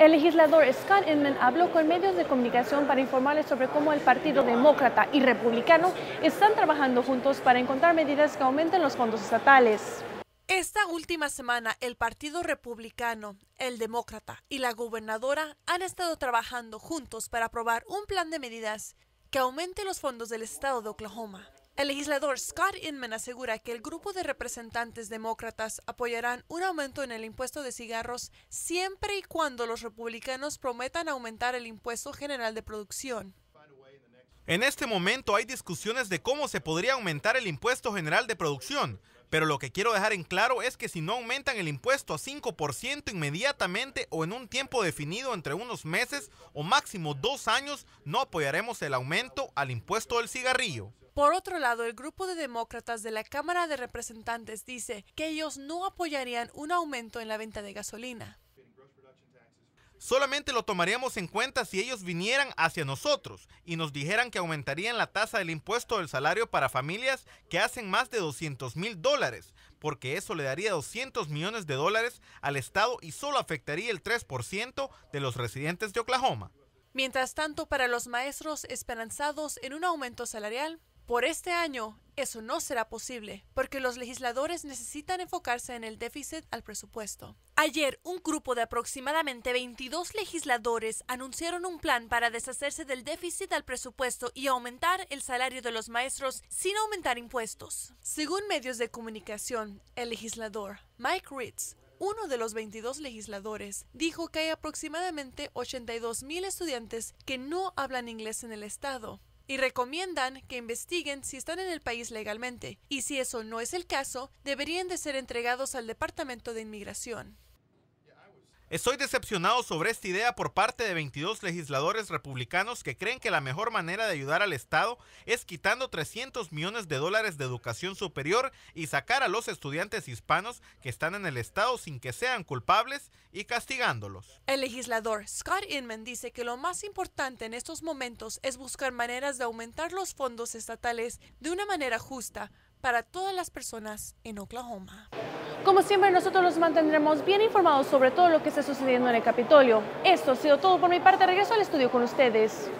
El legislador Scott Inman habló con medios de comunicación para informarles sobre cómo el Partido Demócrata y Republicano están trabajando juntos para encontrar medidas que aumenten los fondos estatales. Esta última semana, el Partido Republicano, el Demócrata y la gobernadora han estado trabajando juntos para aprobar un plan de medidas que aumente los fondos del Estado de Oklahoma. El legislador Scott Inman asegura que el grupo de representantes demócratas apoyarán un aumento en el impuesto de cigarros siempre y cuando los republicanos prometan aumentar el impuesto general de producción. En este momento hay discusiones de cómo se podría aumentar el impuesto general de producción, pero lo que quiero dejar en claro es que si no aumentan el impuesto a 5% inmediatamente o en un tiempo definido entre unos meses o máximo dos años, no apoyaremos el aumento al impuesto del cigarrillo. Por otro lado, el grupo de demócratas de la Cámara de Representantes dice que ellos no apoyarían un aumento en la venta de gasolina solamente lo tomaríamos en cuenta si ellos vinieran hacia nosotros y nos dijeran que aumentarían la tasa del impuesto del salario para familias que hacen más de 200 mil dólares, porque eso le daría 200 millones de dólares al Estado y solo afectaría el 3% de los residentes de Oklahoma. Mientras tanto, para los maestros esperanzados en un aumento salarial, por este año eso no será posible, porque los legisladores necesitan enfocarse en el déficit al presupuesto. Ayer, un grupo de aproximadamente 22 legisladores anunciaron un plan para deshacerse del déficit al presupuesto y aumentar el salario de los maestros sin aumentar impuestos. Según medios de comunicación, el legislador Mike Ritz uno de los 22 legisladores dijo que hay aproximadamente 82 mil estudiantes que no hablan inglés en el estado y recomiendan que investiguen si están en el país legalmente y si eso no es el caso, deberían de ser entregados al Departamento de Inmigración. Estoy decepcionado sobre esta idea por parte de 22 legisladores republicanos que creen que la mejor manera de ayudar al Estado es quitando 300 millones de dólares de educación superior y sacar a los estudiantes hispanos que están en el Estado sin que sean culpables y castigándolos. El legislador Scott Inman dice que lo más importante en estos momentos es buscar maneras de aumentar los fondos estatales de una manera justa para todas las personas en Oklahoma. Como siempre, nosotros los mantendremos bien informados sobre todo lo que está sucediendo en el Capitolio. Esto ha sido todo por mi parte. Regreso al estudio con ustedes.